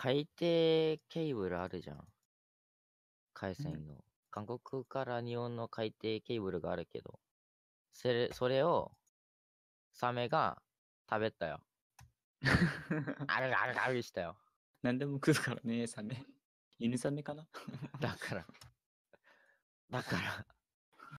海底ケーブルあるじゃん。海鮮の。韓国から日本の海底ケーブルがあるけど、それそれをサメが食べたよ。あるあるあるしたよ。何でも食うからね、サメ。犬サメかな だから。だから。